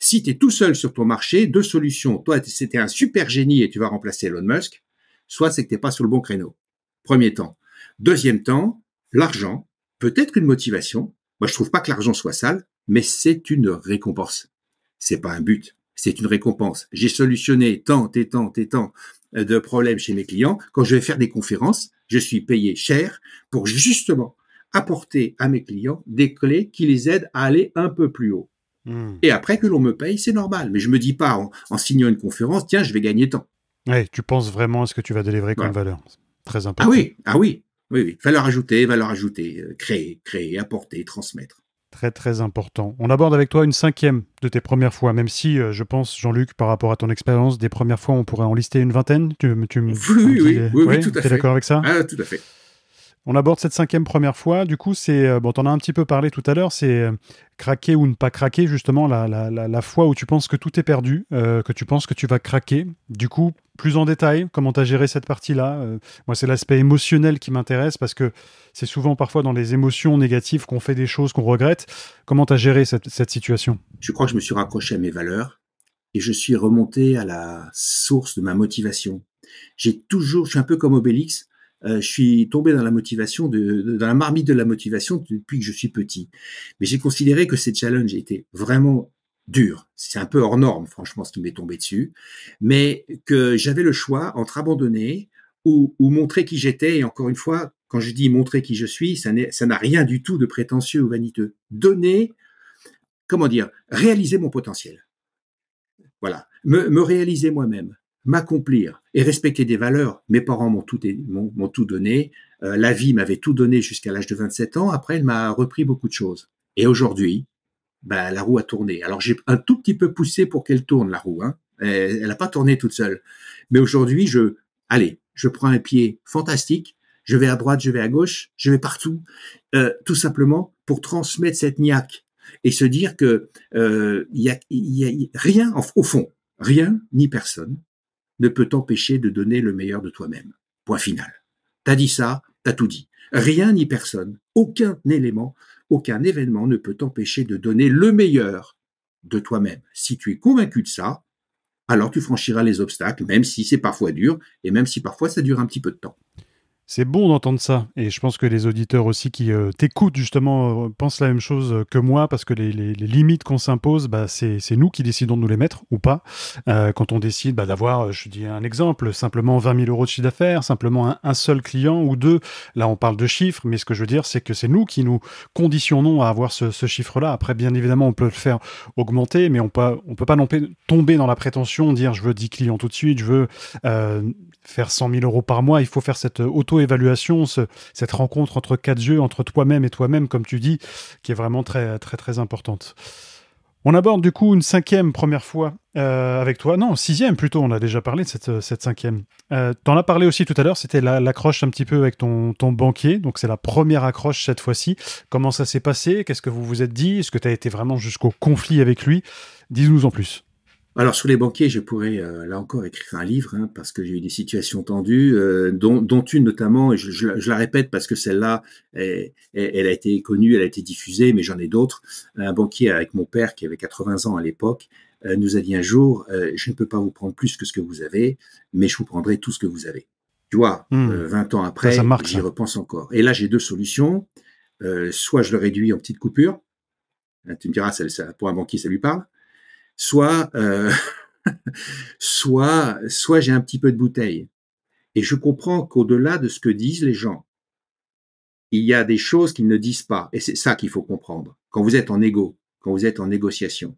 Si tu es tout seul sur ton marché, deux solutions. Toi, c'était un super génie et tu vas remplacer Elon Musk. Soit c'est que tu n'es pas sur le bon créneau. Premier temps. Deuxième temps, l'argent peut-être qu'une motivation. Moi, je trouve pas que l'argent soit sale, mais c'est une récompense. C'est pas un but, c'est une récompense. J'ai solutionné tant et tant et tant de problèmes chez mes clients. Quand je vais faire des conférences, je suis payé cher pour justement apporter à mes clients des clés qui les aident à aller un peu plus haut. Hmm. Et après que l'on me paye, c'est normal. Mais je me dis pas en, signant une conférence, tiens, je vais gagner tant. Ouais, tu penses vraiment à ce que tu vas délivrer comme valeur. Très ah important. Ah oui, ah oui. Oui, oui, valeur ajoutée, valeur ajoutée, euh, créer, créer, apporter, transmettre. Très très important. On aborde avec toi une cinquième de tes premières fois, même si euh, je pense, Jean-Luc, par rapport à ton expérience, des premières fois, on pourrait en lister une vingtaine. Tu, tu oui, oui, oui, oui, oui, Tu d'accord avec ça ah, Tout à fait. On aborde cette cinquième première fois. Du coup, c'est euh, bon, en as un petit peu parlé tout à l'heure. C'est euh, craquer ou ne pas craquer, justement, la, fois où tu penses que tout est perdu, euh, que tu penses que tu vas craquer. Du coup, plus en détail, comment tu as géré cette partie-là Moi, c'est l'aspect émotionnel qui m'intéresse parce que c'est souvent parfois dans les émotions négatives qu'on fait des choses qu'on regrette. Comment tu as géré cette, cette situation Je crois que je me suis raccroché à mes valeurs et je suis remonté à la source de ma motivation. J'ai toujours, je suis un peu comme Obélix, euh, je suis tombé dans la motivation, dans la marmite de la motivation depuis que je suis petit. Mais j'ai considéré que ces challenges étaient vraiment durs. C'est un peu hors norme, franchement, ce qui m'est tombé dessus. Mais que j'avais le choix entre abandonner ou, montrer qui j'étais. Et encore une fois, quand je dis montrer qui je suis, ça n'a rien du tout de prétentieux ou vaniteux. Donner, comment dire, réaliser mon potentiel. Voilà, me réaliser moi-même m'accomplir et respecter des valeurs. Mes parents m'ont tout, tout donné, euh, la vie m'avait tout donné jusqu'à l'âge de 27 ans, après elle m'a repris beaucoup de choses. Et aujourd'hui, bah, la roue a tourné. Alors j'ai un tout petit peu poussé pour qu'elle tourne, la roue. Hein. Elle n'a pas tourné toute seule. Mais aujourd'hui, je, allez, je prends un pied fantastique, je vais à droite, je vais à gauche, je vais partout, euh, tout simplement pour transmettre cette niaque et se dire que euh, il a, y, a, rien au fond, rien ni personne ne peut t'empêcher de donner le meilleur de toi-même. Point final. T'as dit ça, t'as tout dit. Rien ni personne, aucun élément, aucun événement ne peut t'empêcher de donner le meilleur de toi-même. Si tu es convaincu de ça, alors tu franchiras les obstacles, même si c'est parfois dur, et même si parfois ça dure un petit peu de temps. C'est bon d'entendre ça. Et je pense que les auditeurs aussi qui euh, t'écoutent, justement, euh, pensent la même chose euh, que moi, parce que les, limites qu'on s'impose, bah, c'est nous qui décidons de nous les mettre ou pas. quand on décide bah, d'avoir, je dis un exemple, simplement 20 000 euros de chiffre d'affaires, simplement un, seul client ou deux. Là, on parle de chiffres, mais ce que je veux dire, c'est que c'est nous qui nous conditionnons à avoir ce, chiffre-là. Après, bien évidemment, on peut le faire augmenter, mais on ne peut pas tomber dans la prétention, dire je veux 10 clients tout de suite, je veux faire 100 000 euros par mois, il faut faire cette euh, auto-évaluation, ce, cette rencontre entre quatre yeux, entre toi-même et toi-même, comme tu dis, qui est vraiment très, très, très importante. On aborde du coup une cinquième première fois euh, avec toi. Non, sixième plutôt, on a déjà parlé de cette, euh, cette cinquième. T'en as parlé aussi tout à l'heure, c'était l'accroche un petit peu avec ton, ton banquier. Donc c'est la première accroche cette fois-ci. Comment ça s'est passé Qu'est-ce que vous vous êtes dit Est-ce que tu as été vraiment jusqu'au conflit avec lui Dis-nous en plus. Alors sur les banquiers, je pourrais euh, là encore écrire un livre hein, parce que j'ai eu des situations tendues, euh, dont, une notamment, et je, la répète parce que celle-là, elle, a été connue, elle a été diffusée, mais j'en ai d'autres. Un banquier avec mon père qui avait 80 ans à l'époque euh, nous a dit un jour, je ne peux pas vous prendre plus que ce que vous avez, mais je vous prendrai tout ce que vous avez. Tu vois, 20 hmm. ans après, j'y repense encore. Et là, j'ai deux solutions. soit je le réduis en petites coupures. Hein, tu me diras, pour un banquier, ça lui parle soit, euh, soit, soit j'ai un petit peu de bouteille. Et je comprends qu'au-delà de ce que disent les gens, il y a des choses qu'ils ne disent pas. Et c'est ça qu'il faut comprendre. Quand vous êtes en égo, quand vous êtes en négociation,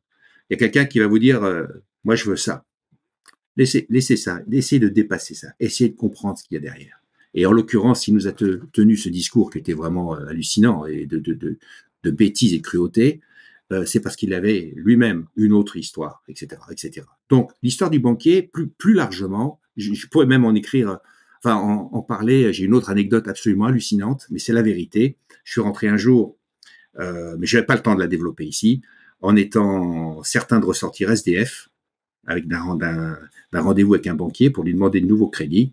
il y a quelqu'un qui va vous dire, euh, moi je veux ça. Laissez, laissez ça, essayez de dépasser ça, essayez de comprendre ce qu'il y a derrière. Et en l'occurrence, il nous a tenu ce discours qui était vraiment euh, hallucinant et de, de, bêtises et cruautés, euh, c'est parce qu'il avait lui-même une autre histoire, etc., etc. Donc l'histoire du banquier, plus plus largement, je, pourrais même en écrire, enfin en, parler. J'ai une autre anecdote absolument hallucinante, mais c'est la vérité. Je suis rentré un jour, euh, mais je n'avais pas le temps de la développer ici, en étant certain de ressortir SDF avec d'un, rendez-vous avec un banquier pour lui demander de nouveaux crédits.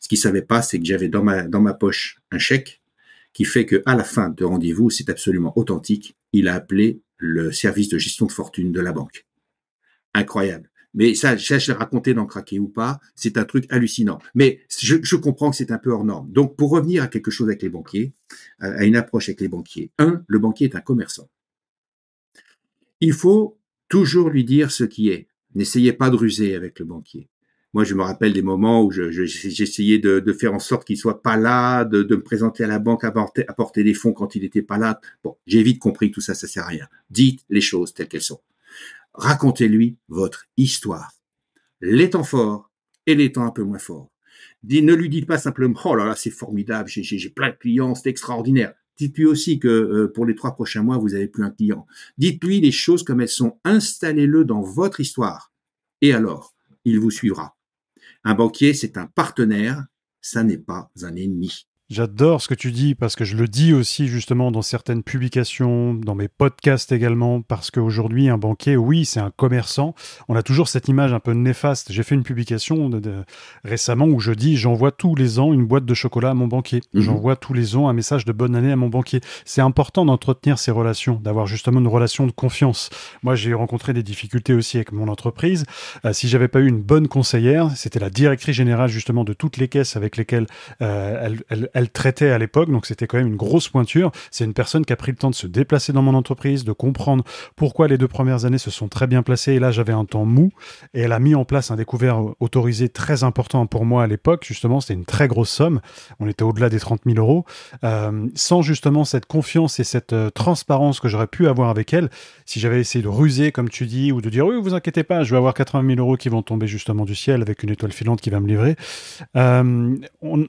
Ce qu'il savait pas, c'est que j'avais dans ma, dans ma poche un chèque qui fait que à la fin de rendez-vous, c'est absolument authentique. Il a appelé le service de gestion de fortune de la banque. Incroyable. Mais ça, je à raconter dans Craquer ou pas, c'est un truc hallucinant. Mais je, je comprends que c'est un peu hors norme. Donc, pour revenir à quelque chose avec les banquiers, euh, à une approche avec les banquiers. Un, le banquier est un commerçant. Il faut toujours lui dire ce qui est. N'essayez pas de ruser avec le banquier. Moi, je me rappelle des moments où j'essayais de, faire en sorte qu'il soit pas là, de, me présenter à la banque, apporter, apporter des fonds quand il n'était pas là. Bon, j'ai vite compris que tout ça, ça sert à rien. Dites les choses telles qu'elles sont. Racontez-lui votre histoire. l'étant fort et l'étant un peu moins fort. ne lui dites pas simplement, oh là là, c'est formidable, j'ai plein de clients, c'est extraordinaire. Dites-lui aussi que euh, pour les trois prochains mois, vous n'avez plus un client. Dites-lui les choses comme elles sont. Installez-le dans votre histoire. Et alors, il vous suivra. Un banquier, c'est un partenaire, ça n'est pas un ennemi. J'adore ce que tu dis parce que je le dis aussi justement dans certaines publications, dans mes podcasts également, parce qu'aujourd'hui un banquier, oui, c'est un commerçant. On a toujours cette image un peu néfaste. J'ai fait une publication récemment où je dis j'envoie tous les ans une boîte de chocolat à mon banquier. Mhm. J'envoie tous les ans un message de bonne année à mon banquier. C'est important d'entretenir ces relations, d'avoir justement une relation de confiance. Moi, j'ai rencontré des difficultés aussi avec mon entreprise. Euh, si j'avais pas eu une bonne conseillère, c'était la directrice générale justement de toutes les caisses avec lesquelles euh, elle, elle elle traitait à l'époque, donc c'était quand même une grosse pointure. C'est une personne qui a pris le temps de se déplacer dans mon entreprise, de comprendre pourquoi les deux premières années se sont très bien placées. Et là, j'avais un temps mou. Et elle a mis en place un découvert autorisé très important pour moi à l'époque. Justement, c'était une très grosse somme. On était au-delà des 30 000 euros. Euh, sans justement cette confiance et cette euh, transparence que j'aurais pu avoir avec elle, si j'avais essayé de ruser, comme tu dis, ou de dire oui, vous inquiétez pas, je vais avoir 80 000 euros qui vont tomber justement du ciel avec une étoile filante qui va me livrer, euh,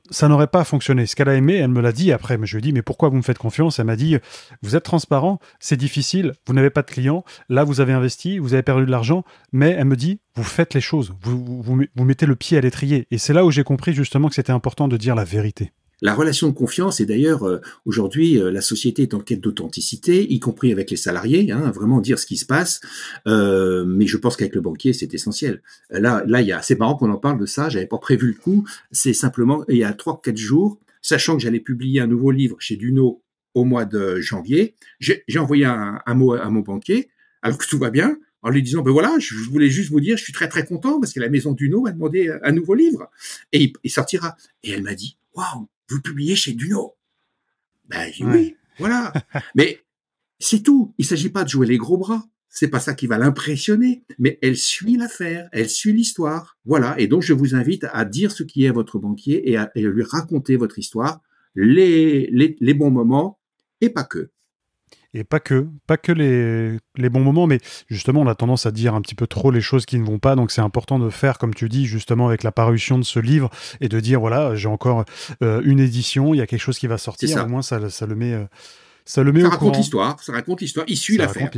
ça n'aurait pas fonctionné qu'elle a aimé, elle me l'a dit après. Mais je lui ai dit, mais pourquoi vous me faites confiance Elle m'a dit, vous êtes transparent, c'est difficile, vous n'avez pas de clients, là vous avez investi, vous avez perdu de l'argent, mais elle me dit, vous faites les choses, vous, mettez le pied à l'étrier. Et c'est là où j'ai compris justement que c'était important de dire la vérité. La relation de confiance, et d'ailleurs euh, aujourd'hui euh, la société est en quête d'authenticité, y compris avec les salariés, hein, vraiment dire ce qui se passe. Euh, mais je pense qu'avec le banquier, c'est essentiel. Là, là, il y a, c'est marrant qu'on en parle de ça. J'avais pas prévu le coup. C'est simplement il y a trois, quatre jours, sachant que j'allais publier un nouveau livre chez Duno au mois de janvier, j'ai envoyé un, mot à mon banquier, alors que tout va bien, en lui disant, ben voilà, je, voulais juste vous dire, je suis très très content parce que la maison Duno m'a demandé un nouveau livre et il, sortira. Et elle m'a dit, waouh, vous publiez chez Duno. Ben oui, voilà. Mais c'est tout. Il ne s'agit pas de jouer les gros bras c'est pas ça qui va l'impressionner, mais elle suit l'affaire, elle suit l'histoire. Voilà. Et donc, je vous invite à dire ce qui est votre banquier et à, lui raconter votre histoire, les, les, bons moments et pas que. Et pas que, pas que les, les, bons moments, mais justement, on a tendance à dire un petit peu trop les choses qui ne vont pas. Donc, c'est important de faire, comme tu dis, justement, avec la parution de ce livre et de dire voilà, j'ai encore euh, une édition, il y a quelque chose qui va sortir. Au moins, ça, ça le met. Euh, ça le met ça raconte l'histoire, ça raconte l'histoire, il suit l'affaire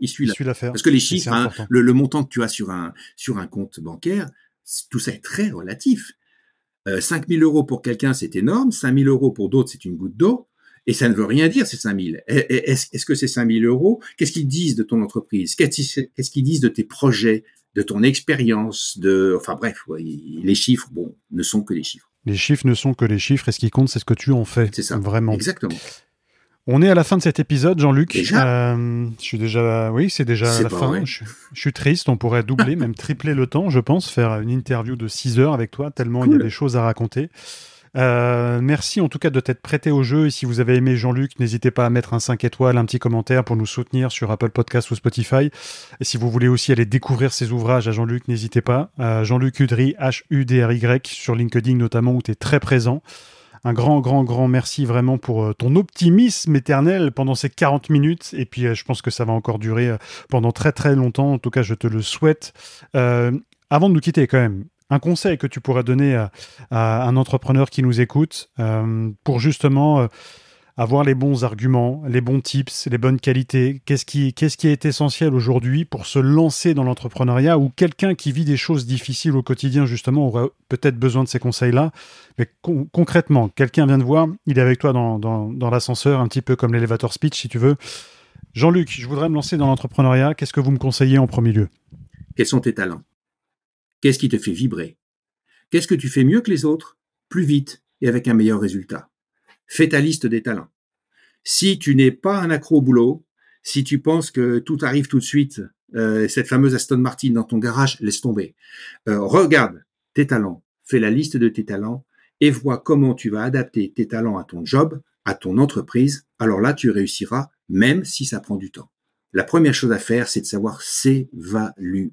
il suit l'affaire. Parce que les chiffres, hein, le, montant que tu as sur un, sur un compte bancaire, tout ça est très relatif. Euh, 5 000 euros pour quelqu'un, c'est énorme. 5 000 euros pour d'autres, c'est une goutte d'eau. Et ça ne veut rien dire, ces 5 000. Est-ce que ces 5 000 euros, qu'est-ce qu'ils disent de ton entreprise Qu'est-ce qu'ils disent de tes projets, de ton expérience de... Enfin bref, les chiffres, bon, ne sont que les chiffres. Les chiffres ne sont que les chiffres et ce qui compte, c'est ce que tu en fais. C'est ça. Vraiment. Exactement. On est à la fin de cet épisode, Jean-Luc. Euh, je suis déjà, oui, c'est déjà la fin. Je, suis triste. On pourrait doubler, même tripler le temps, je pense, faire une interview de 6 heures avec toi, tellement il y a des choses à raconter. Euh, merci en tout cas de t'être prêté au jeu. Et si vous avez aimé Jean-Luc, n'hésitez pas à mettre un 5 étoiles, un petit commentaire pour nous soutenir sur Apple Podcast ou Spotify. Et si vous voulez aussi aller découvrir ses ouvrages à Jean-Luc, n'hésitez pas. Euh, Jean-Luc Udry, H-U-D-R-Y, sur LinkedIn notamment, où tu es très présent un grand, grand, grand merci vraiment pour euh, ton optimisme éternel pendant ces 40 minutes. Et puis, euh, je pense que ça va encore durer euh, pendant très, très longtemps. En tout cas, je te le souhaite. avant de nous quitter, quand même, un conseil que tu pourrais donner à, un entrepreneur qui nous écoute pour justement avoir les bons arguments, les bons tips, les bonnes qualités. Qu'est-ce qui, est essentiel aujourd'hui pour se lancer dans l'entrepreneuriat ou quelqu'un qui vit des choses difficiles au quotidien, justement, aurait peut-être besoin de ces conseils-là. Mais concrètement, quelqu'un vient de voir, il est avec toi dans, dans l'ascenseur, un petit peu comme l'élévateur speech, si tu veux. Jean-Luc, je voudrais me lancer dans l'entrepreneuriat. Qu'est-ce que vous me conseillez en premier lieu Quels sont tes talents Qu'est-ce qui te fait vibrer Qu'est-ce que tu fais mieux que les autres, plus vite et avec un meilleur résultat fais ta liste des talents. Si tu n'es pas un accro au boulot, si tu penses que tout arrive tout de suite, euh, cette fameuse Aston Martin dans ton garage, laisse tomber. Euh, regarde tes talents, fais la liste de tes talents et vois comment tu vas adapter tes talents à ton job, à ton entreprise. Alors là, tu réussiras, même si ça prend du temps. La première chose à faire, c'est de savoir s'évaluer.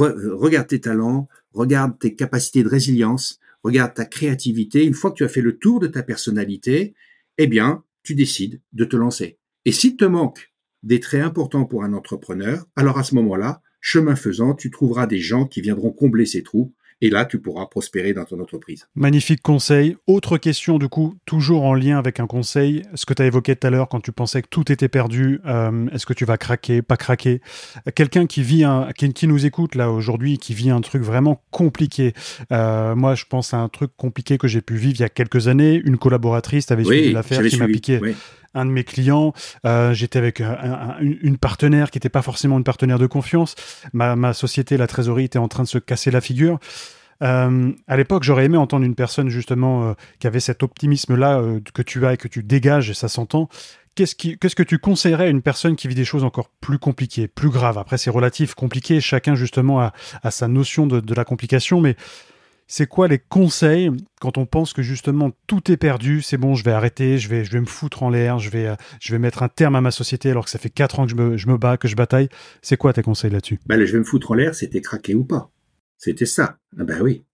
Euh, regarde tes talents, regarde tes capacités de résilience, regarde ta créativité, une fois que tu as fait le tour de ta personnalité, eh bien, tu décides de te lancer. Et s'il te manque des traits importants pour un entrepreneur, alors à ce moment-là, chemin faisant, tu trouveras des gens qui viendront combler ces trous et là, tu pourras prospérer dans ton entreprise. Magnifique conseil. Autre question, du coup, toujours en lien avec un conseil. Ce que tu as évoqué tout à l'heure quand tu pensais que tout était perdu, euh, est-ce que tu vas craquer, pas craquer Quelqu'un qui vit, qui, nous écoute là aujourd'hui, qui vit un truc vraiment compliqué. Euh, moi, je pense à un truc compliqué que j'ai pu vivre il y a quelques années. Une collaboratrice avait oui, suivi l'affaire qui m'a piqué un de mes clients, euh, j'étais avec euh, une partenaire qui n'était pas forcément une partenaire de confiance. Ma, société, la trésorerie, était en train de se casser la figure. Euh, à l'époque, j'aurais aimé entendre une personne justement qui avait cet optimisme-là que tu as et que tu dégages, et ça s'entend. Qu'est-ce, que tu conseillerais à une personne qui vit des choses encore plus compliquées, plus graves Après, c'est relatif, compliqué, chacun justement a, sa notion de, de la complication, mais c'est quoi les conseils quand on pense que justement tout est perdu, c'est bon, je vais arrêter, je vais, je vais me foutre en l'air, je vais, euh, je vais mettre un terme à ma société alors que ça fait 4 ans que je me, bats, que je bataille. C'est quoi tes conseils là-dessus bah, Je vais me foutre en l'air, c'était craquer ou pas. C'était ça. Ah ben oui,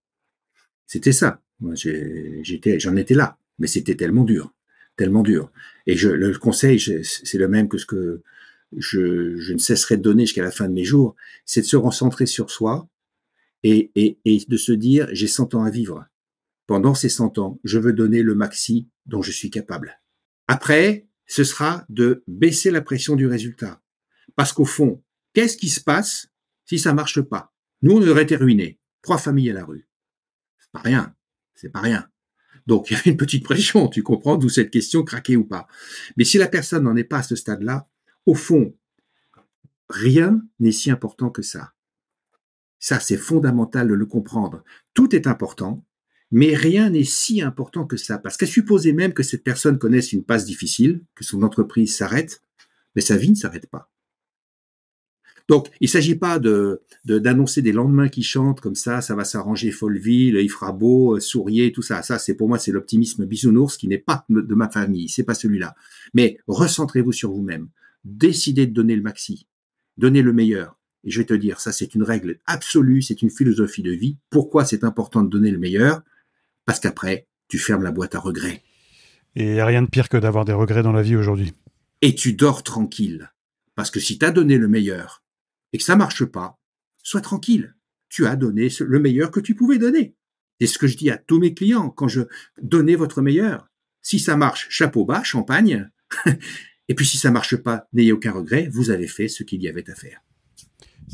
c'était ça. j'étais, j'en étais là, mais c'était tellement dur, tellement dur. Et le conseil, c'est le même que ce que je, je ne cesserai de donner jusqu'à la fin de mes jours, c'est de se concentrer sur soi, et, de se dire j'ai 100 ans à vivre. Pendant ces 100 ans, je veux donner le maxi dont je suis capable. Après, ce sera de baisser la pression du résultat. Parce qu'au fond, qu'est-ce qui se passe si ça marche pas Nous, on aurait été ruinés. Trois familles à la rue. C'est pas rien. C'est pas rien. Donc, il y a une petite pression, tu comprends, d'où cette question, craquée ou pas. Mais si la personne n'en est pas à ce stade-là, au fond, rien n'est si important que ça. Ça, c'est fondamental de le comprendre. Tout est important, mais rien n'est si important que ça. Parce qu'à supposer même que cette personne connaisse une passe difficile, que son entreprise s'arrête, mais sa vie ne s'arrête pas. Donc, il ne s'agit pas de, d'annoncer des lendemains qui chantent comme ça, ça va s'arranger Folleville, il fera beau, souriez, tout ça. Ça, c'est pour moi, c'est l'optimisme bisounours qui n'est pas de ma famille, c'est pas celui-là. Mais recentrez-vous sur vous-même. Décidez de donner le maxi, donnez le meilleur. Et je vais te dire, ça c'est une règle absolue, c'est une philosophie de vie. Pourquoi c'est important de donner le meilleur Parce qu'après, tu fermes la boîte à regrets. Et il n'y a rien de pire que d'avoir des regrets dans la vie aujourd'hui. Et tu dors tranquille. Parce que si tu as donné le meilleur et que ça marche pas, sois tranquille. Tu as donné le meilleur que tu pouvais donner. C'est ce que je dis à tous mes clients quand je donnais votre meilleur. Si ça marche, chapeau bas, champagne. et puis si ça marche pas, n'ayez aucun regret, vous avez fait ce qu'il y avait à faire.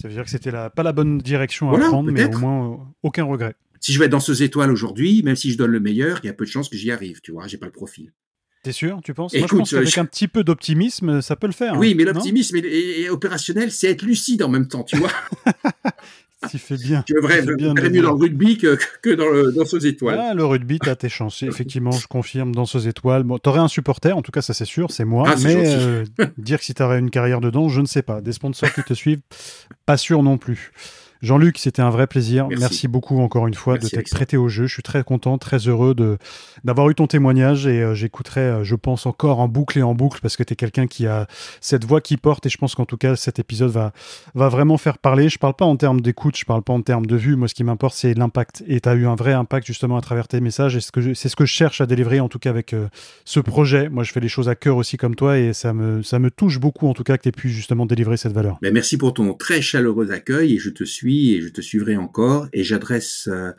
Ça veut dire que c'était la, pas la bonne direction à prendre, mais au moins euh, aucun regret. Si je vais dans ces étoiles aujourd'hui, même si je donne le meilleur, il y a peu de chances que j'y arrive, tu vois, j'ai pas le profil. T'es sûr, tu penses Écoute, Moi, un petit peu d'optimisme, ça peut le faire. Oui, hein, mais l'optimisme opérationnel, c'est être lucide en même temps, tu vois. S'il fait bien. tu bien mieux dans le rugby que, dans, le, dans étoiles. Ah, le rugby, t'as tes chances. Effectivement, je confirme, dans ce étoiles. Tu t'aurais un supporter, en tout cas, ça c'est sûr, c'est moi. Ah, mais euh, dire que si aurais une carrière dedans, je ne sais pas. Des sponsors qui te suivent, pas sûr non plus. Jean-Luc, c'était un vrai plaisir. Merci, beaucoup encore une fois de t'être prêté au jeu. Je suis très content, très heureux de d'avoir eu ton témoignage et euh, j'écouterai, euh, je pense, encore en boucle et en boucle parce que tu es quelqu'un qui a cette voix qui porte et je pense qu'en tout cas, cet épisode va, va vraiment faire parler. Je parle pas en termes d'écoute, je parle pas en termes de vue. Moi, ce qui m'importe, c'est l'impact. Et tu as eu un vrai impact justement à travers tes messages et c'est ce, que je, cherche à délivrer en tout cas avec euh, ce projet. Moi, je fais les choses à cœur aussi comme toi et ça me, ça me touche beaucoup en tout cas que tu aies pu justement délivrer cette valeur. Mais ben, merci pour ton très chaleureux accueil et je te suis et je te suivrai encore. Et j'adresse euh,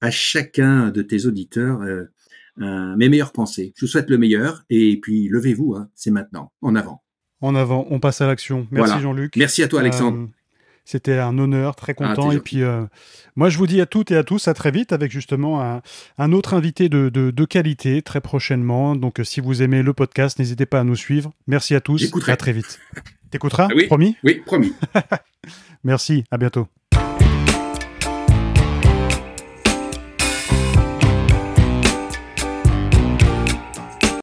à chacun de tes auditeurs euh, mes meilleures pensées. Je vous souhaite le meilleur et puis levez-vous, hein, c'est maintenant. En avant. En avant, on passe à l'action. Merci Jean-Luc. Merci à toi Alexandre. Euh, c'était un honneur, très ah, content. et puis, moi, je vous dis à toutes et à tous, à très vite, avec justement un, autre invité de, qualité très prochainement. Donc, si vous aimez le podcast, n'hésitez pas à nous suivre. Merci à tous. À très vite. T'écouteras ah oui, Promis Oui, promis. Merci, à bientôt.